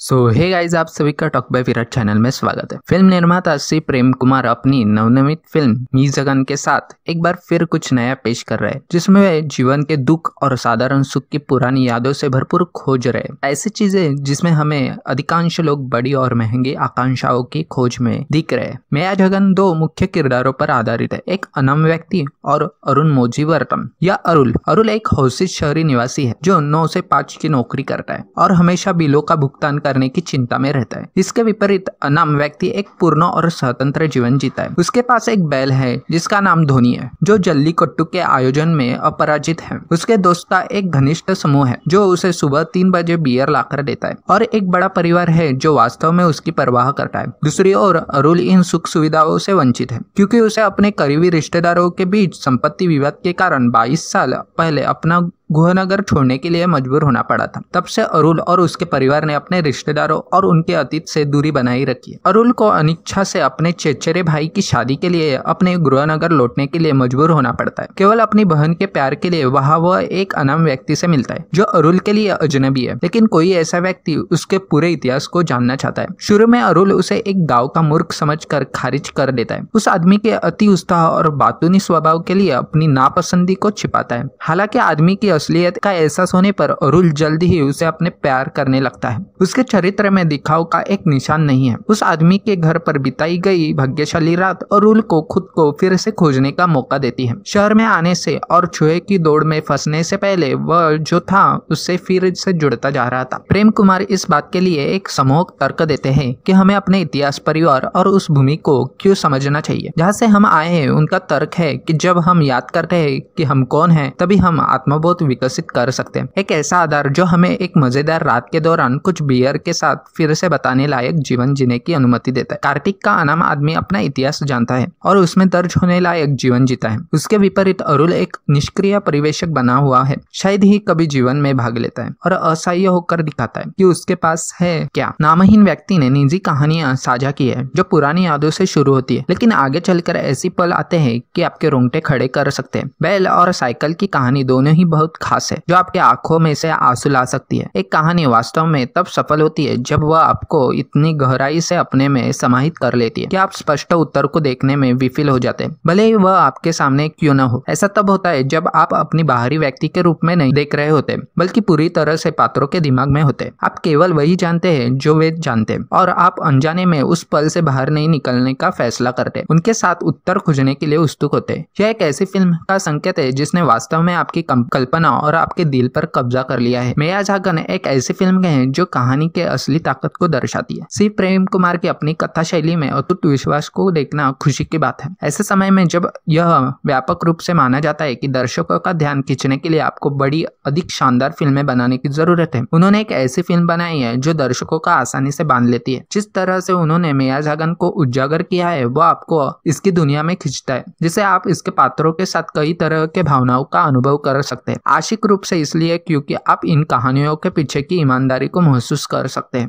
सो hey guys आप सभी का टॉक बाय विराट चैनल में स्वागत है फिल्म निर्माता श्री प्रेम कुमार अपनी नवनिर्मित फिल्म मी जगन के साथ एक बार फिर कुछ नया पेश कर रहे हैं जिसमें वे जीवन के दुख और साधारण सुख की पुरानी यादों से भरपूर खोज रहे ऐसी चीजें जिसमें हमें अधिकांश लोग बड़ी और महंगी आकांक्षाओं की खोज में दिख रहे हैं जगन दो मुख्य किरदारों पर आधारित है एक अनम व्यक्ति और अरुण वर्तम या अरुल अरुल एक हौसित शहरी निवासी है जो नौ से पाँच की नौकरी करता है और हमेशा बिलों का भुगतान करने की चिंता में रहता है इसके विपरीत अनाम व्यक्ति एक पूर्ण और स्वतंत्र जीवन जीता है उसके पास एक बैल है जिसका नाम धोनी है जो जल्दी कट्टू के आयोजन में अपराजित है उसके दोस्त का एक घनिष्ठ समूह है जो उसे सुबह तीन बजे बियर लाकर देता है और एक बड़ा परिवार है जो वास्तव में उसकी परवाह करता है दूसरी ओर अरुल इन सुख सुविधाओं से वंचित है क्योंकि उसे अपने करीबी रिश्तेदारों के बीच संपत्ति विवाद के कारण 22 साल पहले अपना गुहनगर छोड़ने के लिए मजबूर होना पड़ा था तब से अरुल और उसके परिवार ने अपने रिश्तेदारों और उनके अतीत से दूरी बनाई रखी अरुल को अनिच्छा से अपने चेचेरे भाई की शादी के लिए अपने गुहनगर लौटने के लिए मजबूर होना पड़ता है केवल अपनी बहन के प्यार के लिए वहाँ वह एक अनाम व्यक्ति से मिलता है जो अरुल के लिए अजनबी है लेकिन कोई ऐसा व्यक्ति उसके पूरे इतिहास को जानना चाहता है शुरू में अरुल उसे एक गाँव का मूर्ख समझ कर खारिज कर देता है उस आदमी के अति उत्साह और बातूनी स्वभाव के लिए अपनी नापसंदी को छिपाता है हालांकि आदमी की असलियत का एहसास होने पर अरुल जल्द ही उसे अपने प्यार करने लगता है उसके चरित्र में दिखाव का एक निशान नहीं है उस आदमी के घर पर बिताई गई भाग्यशाली रात अरुल को खुद को फिर से खोजने का मौका देती है शहर में आने से और छुहे की दौड़ में फंसने से पहले वह जो था उससे फिर से जुड़ता जा रहा था प्रेम कुमार इस बात के लिए एक समूह तर्क देते हैं कि हमें अपने इतिहास परिवार और उस भूमि को क्यों समझना चाहिए जहाँ से हम आए हैं उनका तर्क है कि जब हम याद करते हैं कि हम कौन हैं तभी हम आत्मबोध विकसित कर सकते हैं एक ऐसा आधार जो हमें एक मजेदार रात के दौरान कुछ बियर के साथ फिर से बताने लायक जीवन जीने की अनुमति देता है कार्तिक का अनाम आदमी अपना इतिहास जानता है और उसमें दर्ज होने लायक जीवन जीता है उसके विपरीत अरुल एक निष्क्रिय परिवेशक बना हुआ है शायद ही कभी जीवन में भाग लेता है और असह्य होकर दिखाता है कि उसके पास है क्या नामहीन व्यक्ति ने निजी कहानियां साझा की है जो पुरानी यादों से शुरू होती है लेकिन आगे चलकर ऐसी पल आते हैं कि आपके रोंगटे खड़े कर सकते हैं बैल और साइकिल की कहानी दोनों ही बहुत खास है जो आपके आंखों में से आंसू ला सकती है एक कहानी वास्तव में तब सफल होती है जब वह आपको इतनी गहराई से अपने में समाहित कर लेती है कि आप स्पष्ट उत्तर को देखने में विफिल हो जाते हैं भले ही वह आपके सामने क्यों न हो ऐसा तब होता है जब आप अपनी बाहरी व्यक्ति के रूप में नहीं देख रहे होते बल्कि पूरी तरह से पात्रों के दिमाग में होते आप केवल वही जानते हैं जो वे जानते हैं और आप अनजाने में उस पल से बाहर नहीं निकलने का फैसला करते उनके साथ उत्तर खोजने के लिए उत्सुक होते यह एक ऐसी फिल्म का संकेत है जिसने वास्तव में आपकी कल्पना सपना और आपके दिल पर कब्जा कर लिया है मेया जागन एक ऐसी फिल्म है जो कहानी के असली ताकत को दर्शाती है सिर्फ प्रेम कुमार की अपनी कथा शैली में अतुट विश्वास को देखना खुशी की बात है ऐसे समय में जब यह व्यापक रूप से माना जाता है कि दर्शकों का ध्यान खींचने के लिए आपको बड़ी अधिक शानदार फिल्में बनाने की जरूरत है उन्होंने एक ऐसी फिल्म बनाई है जो दर्शकों का आसानी से बांध लेती है जिस तरह से उन्होंने मेया जागन को उजागर किया है वो आपको इसकी दुनिया में खींचता है जिसे आप इसके पात्रों के साथ कई तरह के भावनाओं का अनुभव कर सकते हैं आशिक रूप से इसलिए क्योंकि आप इन कहानियों के पीछे की ईमानदारी को महसूस कर सकते हैं